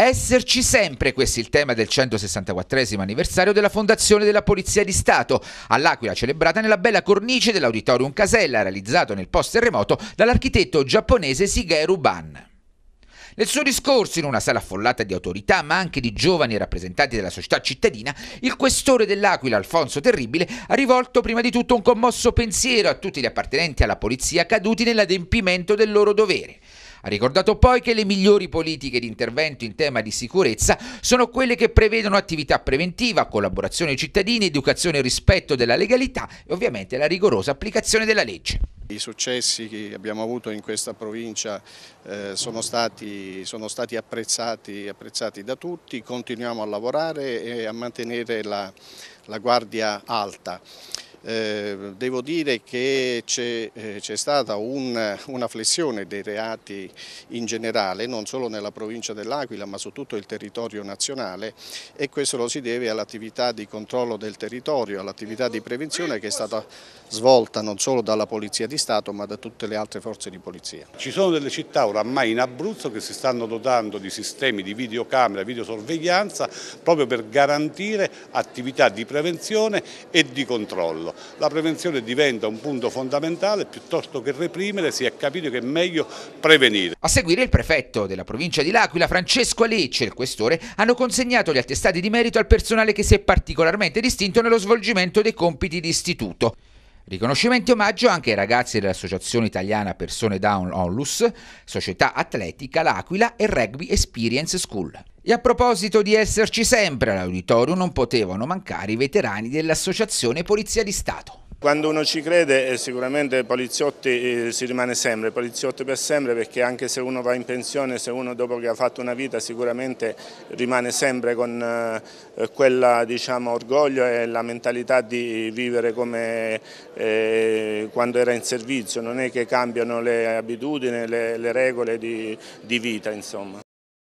esserci sempre, questo è il tema del 164 anniversario della fondazione della Polizia di Stato, all'Aquila celebrata nella bella cornice dell'Auditorium Casella, realizzato nel post-terremoto dall'architetto giapponese Sigeru Ban. Nel suo discorso in una sala affollata di autorità, ma anche di giovani rappresentanti della società cittadina, il questore dell'Aquila, Alfonso Terribile, ha rivolto prima di tutto un commosso pensiero a tutti gli appartenenti alla polizia caduti nell'adempimento del loro dovere. Ha ricordato poi che le migliori politiche di intervento in tema di sicurezza sono quelle che prevedono attività preventiva, collaborazione ai cittadini, educazione e rispetto della legalità e ovviamente la rigorosa applicazione della legge. I successi che abbiamo avuto in questa provincia eh, sono stati, sono stati apprezzati, apprezzati, da tutti, continuiamo a lavorare e a mantenere la, la guardia alta. Eh, devo dire che eh, c'è stata un, una flessione dei reati in generale, non solo nella provincia dell'Aquila ma su tutto il territorio nazionale e questo lo si deve all'attività di controllo del territorio, all'attività di prevenzione che è stata svolta non solo dalla Polizia di Stato ma da tutte le altre forze di polizia. Ci sono delle città oramai in Abruzzo che si stanno dotando di sistemi di videocamera, videosorveglianza proprio per garantire attività di prevenzione e di controllo la prevenzione diventa un punto fondamentale, piuttosto che reprimere si è capito che è meglio prevenire. A seguire il prefetto della provincia di L'Aquila, Francesco Alecce e il questore hanno consegnato gli attestati di merito al personale che si è particolarmente distinto nello svolgimento dei compiti di istituto. Riconoscimento e omaggio anche ai ragazzi dell'Associazione Italiana Persone Down Onlus, Società Atletica L'Aquila e Rugby Experience School. E a proposito di esserci sempre all'auditorio, non potevano mancare i veterani dell'Associazione Polizia di Stato. Quando uno ci crede eh, sicuramente poliziotti eh, si rimane sempre, poliziotti per sempre perché anche se uno va in pensione, se uno dopo che ha fatto una vita sicuramente rimane sempre con eh, quella diciamo, orgoglio e la mentalità di vivere come eh, quando era in servizio, non è che cambiano le abitudini, le, le regole di, di vita insomma.